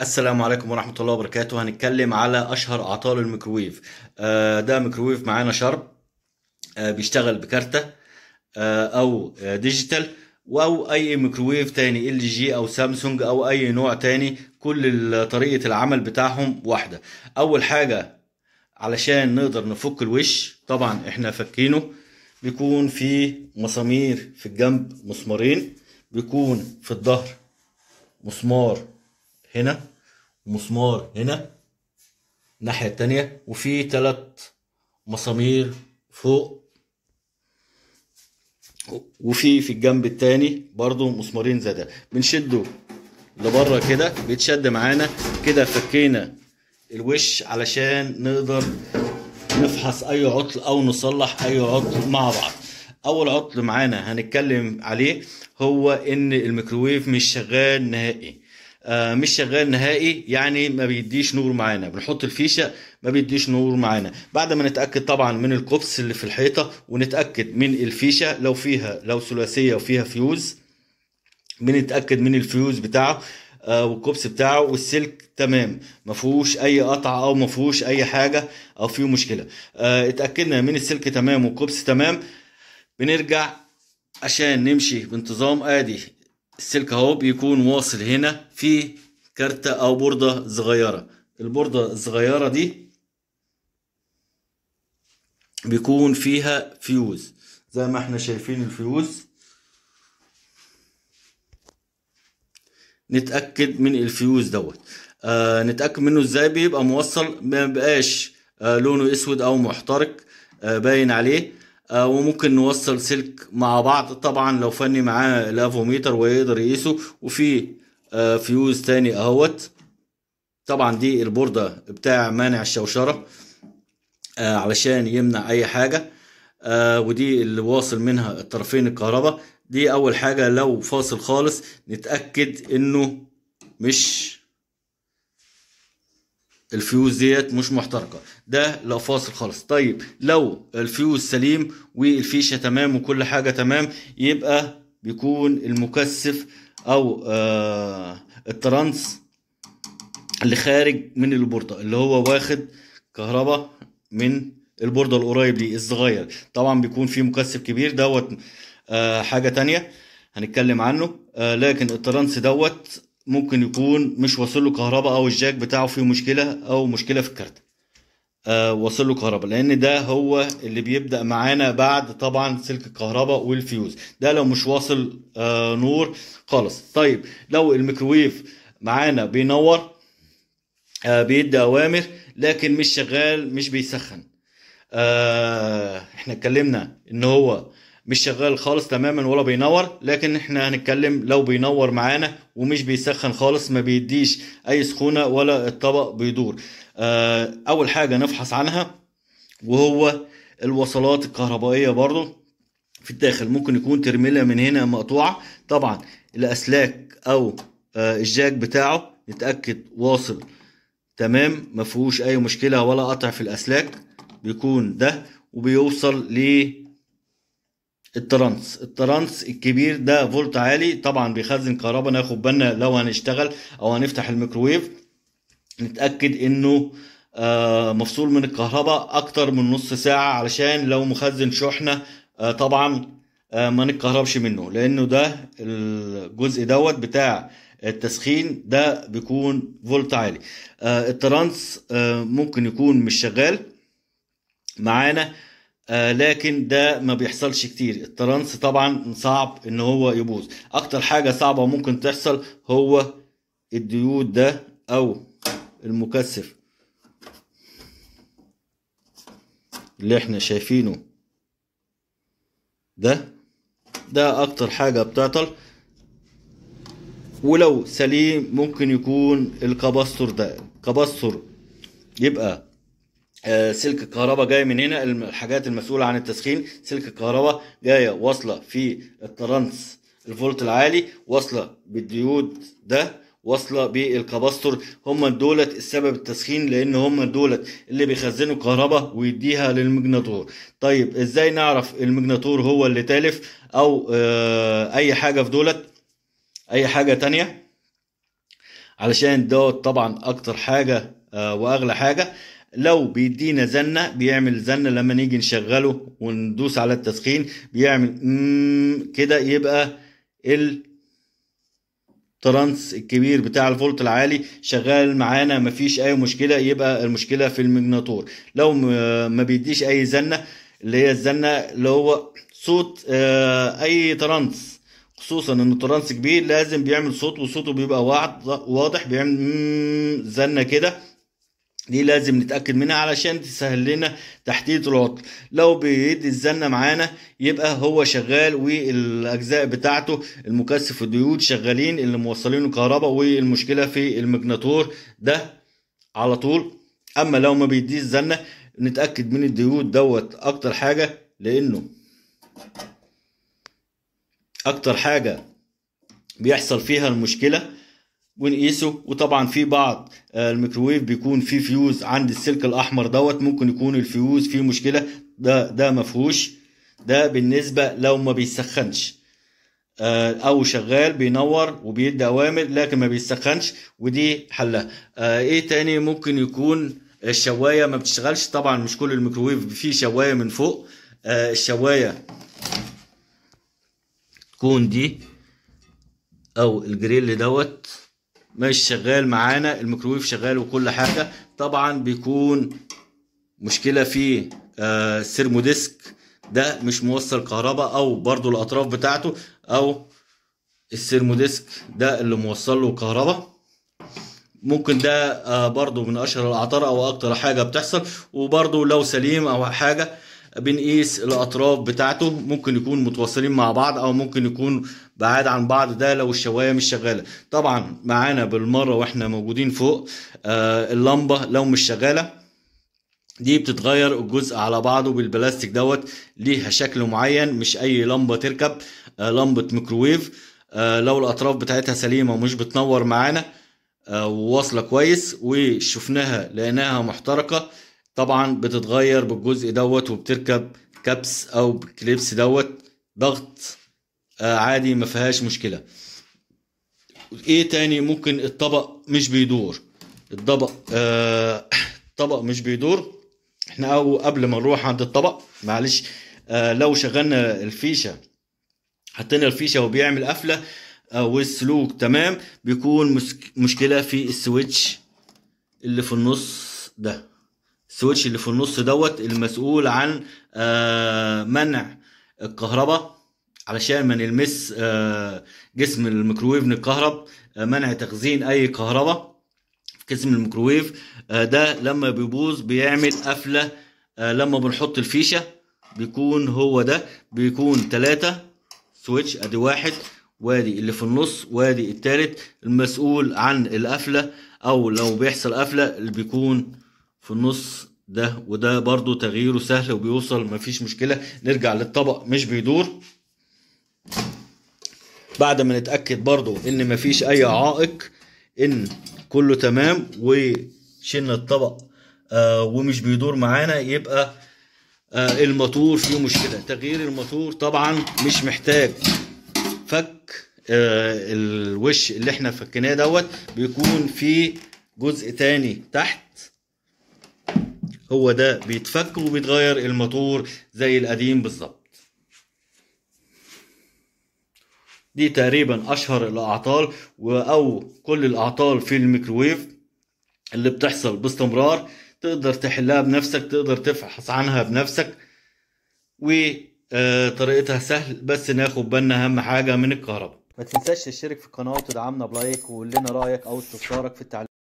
السلام عليكم ورحمة الله وبركاته هنتكلم على أشهر أعطال الميكروويف آه، ده ميكروويف معانا شرب آه، بيشتغل بكارتة آه، أو ديجيتال أو أي ميكروويف تاني ال جي أو سامسونج أو أي نوع تاني كل طريقة العمل بتاعهم واحدة أول حاجة علشان نقدر نفك الوش طبعا احنا فكينه بيكون في مسامير في الجنب مسمارين بيكون في الظهر مسمار هنا ومسمار هنا الناحية التانية وفي تلات مسامير فوق وفي في الجنب التاني برضو مسمارين زي ده بنشده لبره كده بيتشد معانا كده فكينا الوش علشان نقدر نفحص اي عطل او نصلح اي عطل مع بعض اول عطل معانا هنتكلم عليه هو ان الميكروويف مش شغال نهائي آه، مش شغال نهائي يعني ما بيديش نور معانا بنحط الفيشه ما بيديش نور معانا بعد ما نتاكد طبعا من الكوبس اللي في الحيطه ونتاكد من الفيشه لو فيها لو ثلاثيه وفيها فيوز بنتاكد من الفيوز بتاعه آه، والكوبس بتاعه والسلك تمام ما فيهوش اي قطع او ما فيهوش اي حاجه او فيه مشكله آه، اتاكدنا من السلك تمام والكوبس تمام بنرجع عشان نمشي بانتظام ادي السلك اهو بيكون واصل هنا في كارتة او بوردة صغيرة البوردة الصغيرة دي بيكون فيها فيوز زي ما احنا شايفين الفيوز نتاكد من الفيوز دوت آه نتاكد منه ازاي بيبقى موصل ما بقاش آه لونه اسود او محترق آه باين عليه آه، وممكن نوصل سلك مع بعض طبعا لو فني معاه الافوميتر ويقدر يقيسه وفي آه، فيوز تاني اهوت طبعا دي البوردة بتاع مانع الشوشرة آه، علشان يمنع اي حاجة ودي اللي واصل منها الطرفين الكهرباء دي اول حاجة لو فاصل خالص نتأكد انه مش الفيوز ديت مش محترقه ده لو فاصل خالص طيب لو الفيوز سليم والفيشه تمام وكل حاجه تمام يبقى بيكون المكثف او آه الترانس اللي خارج من البورده اللي هو واخد كهرباء من البورده القريب ليه الصغير طبعا بيكون في مكثف كبير دوت آه حاجه تانية هنتكلم عنه آه لكن الترانس دوت ممكن يكون مش واصل له كهرباء او الجاك بتاعه فيه مشكله او مشكله في الكارت آه واصل له كهرباء لان ده هو اللي بيبدا معانا بعد طبعا سلك الكهرباء والفيوز ده لو مش واصل آه نور خالص طيب لو الميكروويف معانا بينور آه بيدي اوامر لكن مش شغال مش بيسخن آه احنا اتكلمنا ان هو مش شغال خالص تماما ولا بينور لكن احنا هنتكلم لو بينور معانا ومش بيسخن خالص ما بيديش اي سخونه ولا الطبق بيدور آه، اول حاجه نفحص عنها وهو الوصلات الكهربائيه برضو في الداخل ممكن يكون ترميله من هنا مقطوعه طبعا الاسلاك او آه، الجاك بتاعه نتاكد واصل تمام ما فيهوش اي مشكله ولا قطع في الاسلاك بيكون ده وبيوصل ل الترانس الترانس الكبير ده فولت عالي طبعا بيخزن كهرباء ناخد بالنا لو هنشتغل او هنفتح الميكروويف نتاكد انه آه، مفصول من الكهرباء اكتر من نص ساعه علشان لو مخزن شحنه آه، طبعا آه، ما نتكهربش منه لانه ده الجزء دوت بتاع التسخين ده بيكون فولت عالي الترانس ممكن يكون مش شغال معانا آه لكن ده ما بيحصلش كتير الترانس طبعا صعب ان هو يبوظ اكتر حاجه صعبه ممكن تحصل هو الديود ده او المكثف اللي احنا شايفينه ده ده اكتر حاجه بتعطل ولو سليم ممكن يكون الكباستور ده كباستور يبقى آه، سلك الكهرباء جاي من هنا الحاجات المسؤوله عن التسخين سلك الكهرباء جايه واصله في الترانس الفولت العالي واصله بالديود ده واصله بالكباستور هم دولت السبب التسخين لان هم دولت اللي بيخزنوا الكهرباء ويديها للمجناطور طيب ازاي نعرف المجناطور هو اللي تالف او آه، اي حاجه في دولت اي حاجه تانية علشان دوت طبعا اكتر حاجه آه، واغلى حاجه لو بيدينا زنه بيعمل زنه لما نيجي نشغله وندوس على التسخين بيعمل كده يبقى الترانس الكبير بتاع الفولت العالي شغال معانا مفيش اي مشكله يبقى المشكله في المجناطور لو ما بيديش اي زنه اللي هي الزنه اللي هو صوت آه، اي ترانس خصوصا ان الترانس كبير لازم بيعمل صوت وصوته بيبقى واضح بيعمل زنه كده دي لازم نتأكد منها علشان تسهل لنا تحديد العطل لو بيدي الزنة معانا يبقى هو شغال والأجزاء بتاعته المكثف الديود شغالين اللي موصلينه كهرباء والمشكلة في المجناطور ده على طول أما لو ما بيديش زنة نتأكد من الديود دوت أكتر حاجة لأنه أكتر حاجة بيحصل فيها المشكلة ونقيسه وطبعا في بعض آه، الميكروويف بيكون فيه فيوز عند السلك الاحمر دوت ممكن يكون الفيوز فيه مشكله ده ده مفهوش ده بالنسبه لو ما بيسخنش آه، او شغال بينور وبيدي اوامر لكن ما بيسخنش ودي حلها آه، ايه تاني ممكن يكون الشوايه ما بتشتغلش طبعا مش كل الميكروويف فيه شوايه من فوق الشوايه تكون دي او الجريل دوت مش شغال معانا الميكروويف شغال وكل حاجه طبعا بيكون مشكله في آه السيرموديسك ده مش موصل كهرباء او برضو الاطراف بتاعته او السيرموديسك ده اللي موصل له كهرباء ممكن ده آه، برضو من اشهر الاعطار او اكتر حاجه بتحصل وبرضو لو سليم او حاجه بنقيس الاطراف بتاعته ممكن يكون متواصلين مع بعض او ممكن يكون بعاد عن بعض ده لو الشوايه مش شغاله طبعا معانا بالمره واحنا موجودين فوق آه، اللمبه لو مش شغاله دي بتتغير الجزء على بعضه بالبلاستيك دوت ليها شكل معين مش اي لمبه تركب آه، لمبه ميكروويف آه، لو الاطراف بتاعتها سليمه ومش بتنور معانا وواصله كويس وشفناها لانها محترقه طبعا بتتغير بالجزء دوت وبتركب كبس او كليبس دوت ضغط آه عادي ما فيهاش مشكله ايه تاني ممكن الطبق مش بيدور الطبق آه الطبق مش بيدور احنا او قبل ما نروح عند الطبق معلش آه لو شغلنا الفيشه حطينا الفيشه وبيعمل قفله آه والسلوك تمام بيكون مشكله في السويتش اللي في النص ده السويتش اللي في النص دوت المسؤول عن آه منع الكهرباء علشان ما نلمس آه، جسم الميكروويف نتكهرب آه، منع تخزين اي كهرباء في جسم الميكروويف آه، ده لما بيبوظ بيعمل قفله لما بنحط الفيشه بيكون هو ده بيكون ثلاثة سويتش ادي واحد وادي اللي في النص وادي التالت المسؤول عن القفله او لو بيحصل قفله اللي بيكون في النص ده وده برضو تغييره سهل وبيوصل مفيش مشكله نرجع للطبق مش بيدور بعد ما نتاكد برضو ان مفيش اي عائق ان كله تمام وشلنا الطبق آه ومش بيدور معانا يبقى آه الماتور فيه مشكله تغيير الماتور طبعا مش محتاج فك آه الوش اللي احنا فكناه دوت بيكون فيه جزء تاني تحت هو ده بيتفك وبيتغير الماتور زي القديم بالظبط دي تقريبا اشهر الاعطال او كل الاعطال في الميكروويف اللي بتحصل باستمرار تقدر تحلها بنفسك تقدر تفحص عنها بنفسك وطريقتها سهل بس ناخد بالنا اهم حاجه من الكهرباء ما تنساش تشترك في القناه وتدعمنا بلايك وقول لنا رايك او استفسارك في التعليق